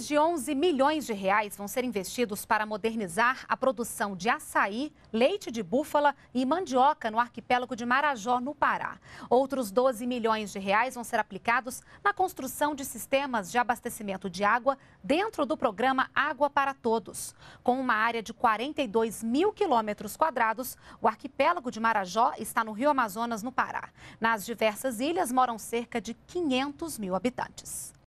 Mais de 11 milhões de reais vão ser investidos para modernizar a produção de açaí, leite de búfala e mandioca no arquipélago de Marajó, no Pará. Outros 12 milhões de reais vão ser aplicados na construção de sistemas de abastecimento de água dentro do programa Água para Todos. Com uma área de 42 mil quilômetros quadrados, o arquipélago de Marajó está no Rio Amazonas, no Pará. Nas diversas ilhas moram cerca de 500 mil habitantes.